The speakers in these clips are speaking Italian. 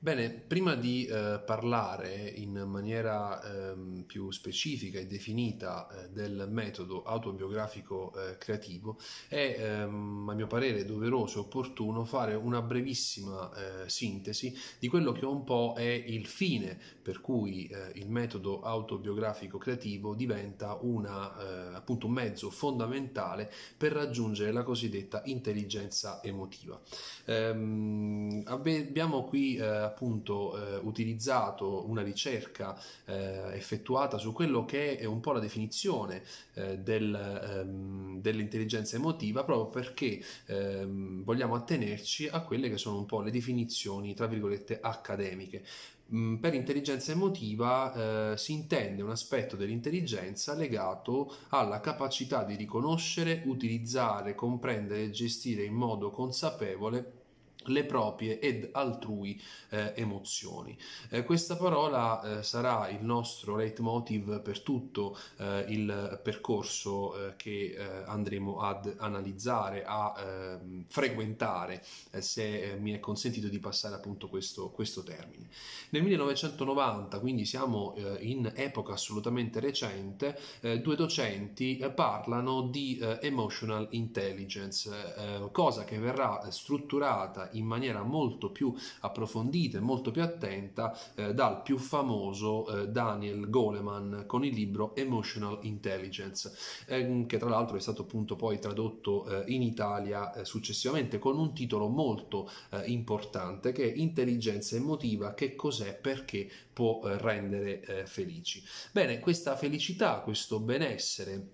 Bene, prima di eh, parlare in maniera eh, più specifica e definita eh, del metodo autobiografico eh, creativo, è ehm, a mio parere doveroso e opportuno fare una brevissima eh, sintesi di quello che un po' è il fine per cui eh, il metodo autobiografico creativo diventa una, appunto un mezzo fondamentale per raggiungere la cosiddetta intelligenza emotiva. Ehm, abbiamo qui appunto eh, utilizzato una ricerca eh, effettuata su quello che è un po' la definizione eh, del, ehm, dell'intelligenza emotiva proprio perché ehm, vogliamo attenerci a quelle che sono un po' le definizioni tra virgolette accademiche mm, per intelligenza emotiva eh, si intende un aspetto dell'intelligenza legato alla capacità di riconoscere, utilizzare, comprendere e gestire in modo consapevole le proprie ed altrui eh, emozioni. Eh, questa parola eh, sarà il nostro leitmotiv per tutto eh, il percorso eh, che eh, andremo ad analizzare, a ehm, frequentare, se mi è consentito di passare appunto questo, questo termine. Nel 1990, quindi siamo in epoca assolutamente recente, due docenti parlano di emotional intelligence, cosa che verrà strutturata in maniera molto più approfondita e molto più attenta eh, dal più famoso eh, Daniel Goleman con il libro Emotional Intelligence, ehm, che tra l'altro è stato appunto poi tradotto eh, in Italia eh, successivamente con un titolo molto eh, importante che è Intelligenza emotiva, che cos'è, perché può eh, rendere felici. Bene, questa felicità, questo benessere,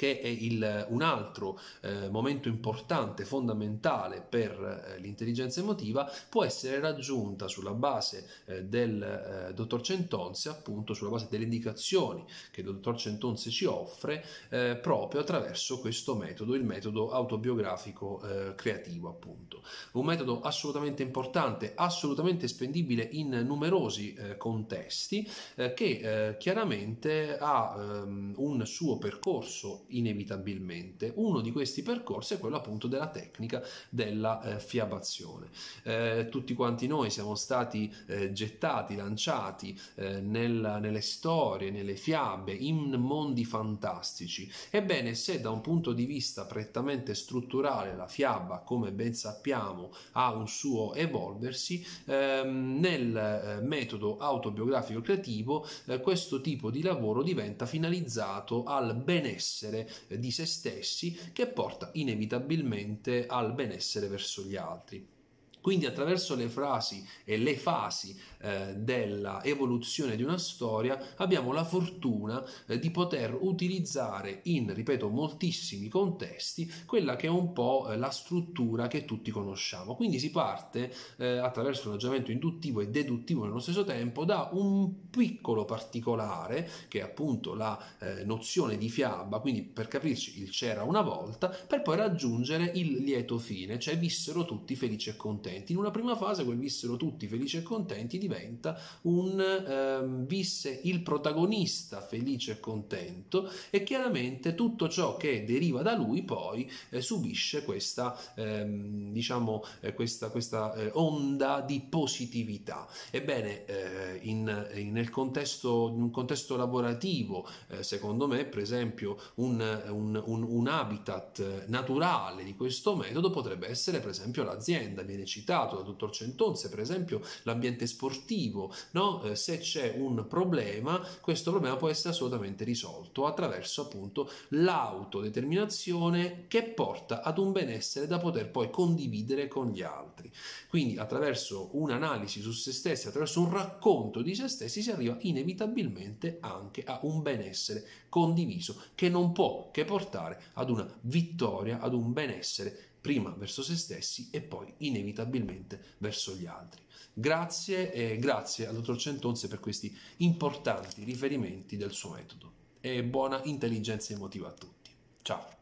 che è il, un altro eh, momento importante, fondamentale per eh, l'intelligenza emotiva, può essere raggiunta sulla base eh, del eh, dottor Centonzi, appunto sulla base delle indicazioni che il dottor Centonzi ci offre eh, proprio attraverso questo metodo, il metodo autobiografico eh, creativo, appunto. Un metodo assolutamente importante, assolutamente spendibile in numerosi contesti che chiaramente ha ehm, un suo percorso inevitabilmente. Uno di questi percorsi è quello appunto della tecnica della eh, fiabazione. Eh, tutti quanti noi siamo stati eh, gettati, lanciati eh, nel, nelle storie, nelle fiabe, in mondi fantastici. Ebbene, se da un punto di vista prettamente strutturale la fiaba, come ben sappiamo, ha un suo evolversi, ehm, nel eh, metodo autobiografico creativo eh, questo tipo di lavoro diventa finalizzato al benessere di se stessi che porta inevitabilmente al benessere verso gli altri. Quindi attraverso le frasi e le fasi eh, dell'evoluzione di una storia abbiamo la fortuna eh, di poter utilizzare in, ripeto, moltissimi contesti quella che è un po' eh, la struttura che tutti conosciamo. Quindi si parte eh, attraverso un ragionamento induttivo e deduttivo nello stesso tempo da un piccolo particolare che è appunto la eh, nozione di fiaba, quindi per capirci il c'era una volta, per poi raggiungere il lieto fine, cioè vissero tutti felici e contenti contenti. In una prima fase quel vissero tutti felici e contenti diventa un ehm, visse il protagonista felice e contento e chiaramente tutto ciò che deriva da lui poi eh, subisce questa, ehm, diciamo, eh, questa, questa eh, onda di positività. Ebbene, eh, in, in, nel contesto, in un contesto lavorativo, eh, secondo me, per esempio, un, un, un, un habitat naturale di questo metodo potrebbe essere per esempio l'azienda, viene citato citato dal dottor Centonze, per esempio l'ambiente sportivo, no? eh, se c'è un problema, questo problema può essere assolutamente risolto attraverso appunto l'autodeterminazione che porta ad un benessere da poter poi condividere con gli altri. Quindi attraverso un'analisi su se stessi, attraverso un racconto di se stessi si arriva inevitabilmente anche a un benessere condiviso che non può che portare ad una vittoria, ad un benessere condiviso prima verso se stessi e poi inevitabilmente verso gli altri. Grazie e grazie al dottor Centonze per questi importanti riferimenti del suo metodo e buona intelligenza emotiva a tutti. Ciao!